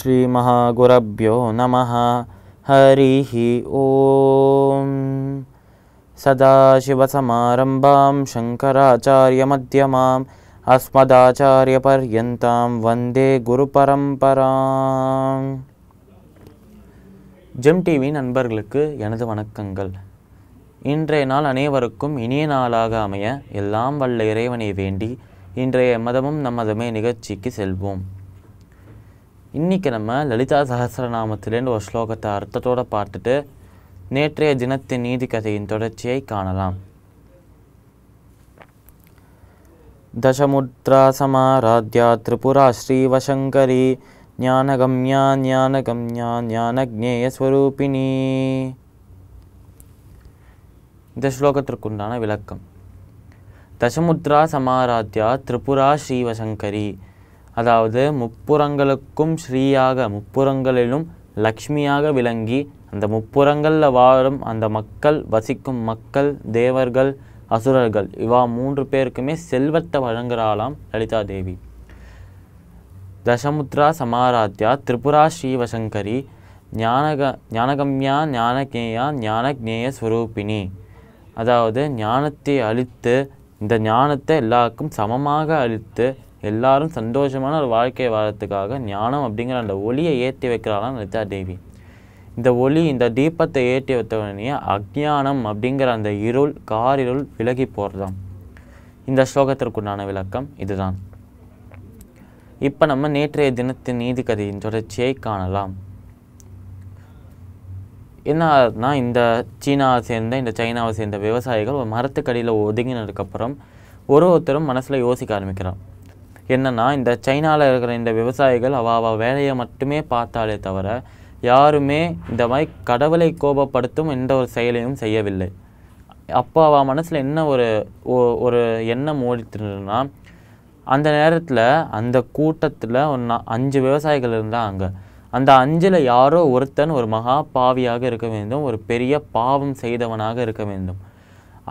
श्रीमहागुरभ्यो नमः हरिः ॐ அஸ்மதாச்சாரிய பர்யந்தாம் வந்தே குரு பரம்பராம் GeM TV நண்பர்களுக்கு எனது வணக்கங்கள் இன்றைய நாள் அனைவருக்கும் இனிய நாளாக அமைய எல்லாம் வல்ல இறைவனை வேண்டி இன்றைய மதமும் நமதமே நிகழ்ச்சிக்கு செல்வோம் இன்றைக்கி நம்ம லலிதா சகசரநாமத்திலேருந்து ஒரு ஸ்லோகத்தை அர்த்தத்தோடு பார்த்துட்டு நேற்றைய தினத்தின் நீதி கதையின் தொடர்ச்சியை காணலாம் தசமுத்ரா சமாராத்யா திரிபுரா ஸ்ரீவசங்கரி ஞானகம்யா ஞானகம்யா ஞானஜேயஸ்வரூபிணி இந்த ஸ்லோகத்திற்குண்டான விளக்கம் தசமுத்ரா சமாராத்யா திரிபுரா ஸ்ரீவசங்கரி அதாவது முப்புறங்களுக்கும் ஸ்ரீயாக முப்புறங்களிலும் லக்ஷ்மியாக விளங்கி அந்த முப்புறங்களில் வாழும் அந்த மக்கள் வசிக்கும் மக்கள் தேவர்கள் அசுரர்கள் இவா மூன்று பேருக்குமே செல்வத்தை வழங்குகிறாளாம் லலிதா தேவி தசமுத்ரா சமாராத்யா திரிபுரா ஸ்ரீவசங்கரி ஞானக ஞானகம்யா ஞானகேயா ஞானஜேய ஸ்வரூபிணி அதாவது ஞானத்தை அழித்து இந்த ஞானத்தை எல்லாருக்கும் சமமாக அழித்து எல்லாரும் சந்தோஷமான ஒரு வாழ்க்கை வாழறதுக்காக ஞானம் அப்படிங்கிற அந்த ஒளியை ஏற்றி வைக்கிறாராம் லலிதா தேவி இந்த ஒளி இந்த தீபத்தை ஏற்றி வைத்தவனையே அக்ஞானம் அப்படிங்கிற அந்த இருள் காரிருள் விலகி போகிறதாம் இந்த ஸ்லோகத்திற்குண்டான விளக்கம் இதுதான் இப்போ நம்ம நேற்றைய தினத்தின் நீதி கதையின் தொடர்ச்சியை காணலாம் என்னன்னா இந்த சீனாவை சேர்ந்த இந்த சைனாவை சேர்ந்த விவசாயிகள் ஒரு மரத்துக்கடியில் ஒதுங்கினதுக்கப்புறம் ஒரு ஒருத்தரும் மனசில் யோசிக்க ஆரம்பிக்கிறான் என்னென்னா இந்த சைனாவில் இருக்கிற இந்த விவசாயிகள் அவ அவ வேலையை மட்டுமே பார்த்தாலே தவிர யாருமே இந்த மாதிரி கடவுளை கோபப்படுத்தும் எந்த ஒரு செயலையும் செய்யவில்லை அப்போ அவள் மனசில் என்ன ஒரு ஒரு எண்ணம் ஓடித்துனா அந்த நேரத்தில் அந்த கூட்டத்தில் ஒன்றா அஞ்சு விவசாயிகள் இருந்தால் அங்கே அந்த அஞ்சில் யாரோ ஒருத்தன் ஒரு மகா பாவியாக இருக்க வேண்டும் ஒரு பெரிய பாவம் செய்தவனாக இருக்க வேண்டும்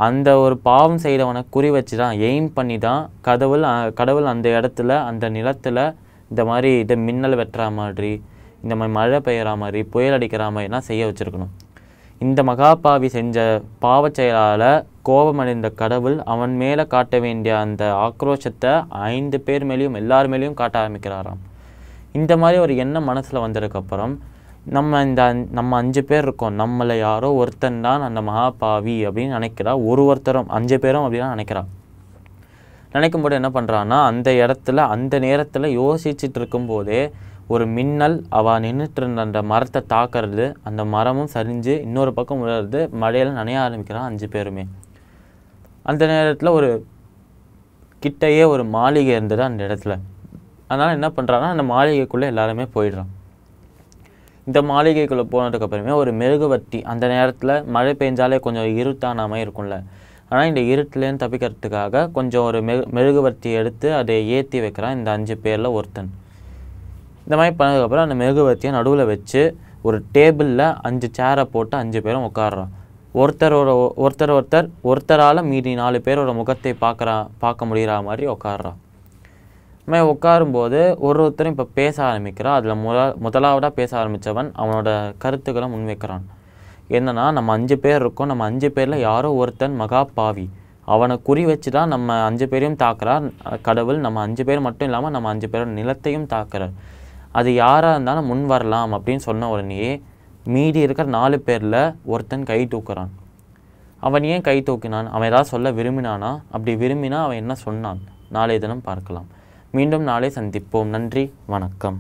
அந்த ஒரு பாவம் செய்கிறவனை குறி வச்சு தான் எய்ம் பண்ணி தான் கடவுள் கடவுள் அந்த இடத்துல அந்த நிலத்தில் இந்த மாதிரி இதை மின்னல் வெட்டுற மாதிரி இந்த மாதிரி மழை பெய்கிற மாதிரி புயல் அடிக்கிற மாதிரிலாம் செய்ய வச்சுருக்கணும் இந்த மகாபாவி செஞ்ச பாவச் செயலால் கோபமடைந்த கடவுள் அவன் மேலே காட்ட வேண்டிய அந்த ஆக்ரோஷத்தை ஐந்து பேர் மேலேயும் எல்லார் மேலேயும் காட்ட ஆரம்பிக்கிறாராம் இந்த மாதிரி ஒரு எண்ணம் மனசில் வந்ததுக்கப்புறம் நம்ம இந்த நம்ம அஞ்சு பேர் இருக்கோம் நம்மளை யாரோ ஒருத்தன் தான் அந்த மகாபாவி அப்படின்னு நினைக்கிறா ஒரு ஒருத்தரும் அஞ்சு பேரும் அப்படின்னா நினைக்கிறா நினைக்கும் போது என்ன பண்ணுறான்னா அந்த இடத்துல அந்த நேரத்தில் யோசிச்சுட்டு இருக்கும்போதே ஒரு மின்னல் அவள் நின்றுட்டு இருந்த அந்த மரத்தை தாக்கிறது அந்த மரமும் சரிஞ்சு இன்னொரு பக்கம் உழறது மழையில் நனைய ஆரம்பிக்கிறான் அஞ்சு பேருமே அந்த நேரத்தில் ஒரு கிட்டையே ஒரு மாளிகை இருந்தது அந்த இடத்துல அதனால் என்ன பண்ணுறான்னா அந்த மாளிகைக்குள்ளே எல்லாருமே போயிடுறான் இந்த மாளிகைக்குள்ளே போனதுக்கப்புறமே ஒரு மெழுகுவர்த்தி அந்த நேரத்தில் மழை பெஞ்சாலே கொஞ்சம் இருட்டானாமல் இருக்கும்ல ஆனால் இந்த இருட்டிலேருந்து தப்பிக்கிறதுக்காக கொஞ்சம் ஒரு மெழு மெழுகுவர்த்தி எடுத்து அதை ஏற்றி வைக்கிறான் இந்த அஞ்சு பேரில் ஒருத்தன் இந்த மாதிரி பண்ணதுக்கப்புறம் அந்த மெழுகுவர்த்தியை நடுவில் வச்சு ஒரு டேபிளில் அஞ்சு சேரை போட்டு அஞ்சு பேரும் உட்காடுறோம் ஒருத்தரோட ஒருத்தர் ஒருத்தர் ஒருத்தரால் மீதி நாலு பேரோட முகத்தை பார்க்குறா பார்க்க முடிகிற மாதிரி உட்காடுறான் மே உட்காரும்போது ஒரு ஒருத்தரும் இப்போ பேச ஆரம்பிக்கிறான் அதில் முத முதலாவதாக பேச ஆரம்பித்தவன் அவனோட கருத்துக்களை முன்வைக்கிறான் என்னென்னா நம்ம அஞ்சு பேர் இருக்கோம் நம்ம அஞ்சு பேரில் யாரோ ஒருத்தன் மகா பாவி அவனை குறி வச்சு தான் நம்ம அஞ்சு பேரையும் தாக்குறார் கடவுள் நம்ம அஞ்சு பேர் மட்டும் இல்லாமல் நம்ம அஞ்சு பேரோட நிலத்தையும் தாக்குறார் அது யாராக இருந்தாலும் முன் வரலாம் அப்படின்னு சொன்ன உடனேயே மீதி இருக்கிற நாலு பேரில் ஒருத்தன் கை தூக்குறான் அவன் ஏன் கை தூக்கினான் அவன் ஏதாவது சொல்ல விரும்பினானா அப்படி விரும்பினா அவன் என்ன சொன்னான் நாளைய தினம் பார்க்கலாம் மீண்டும் நாளை சந்திப்போம் நன்றி வணக்கம்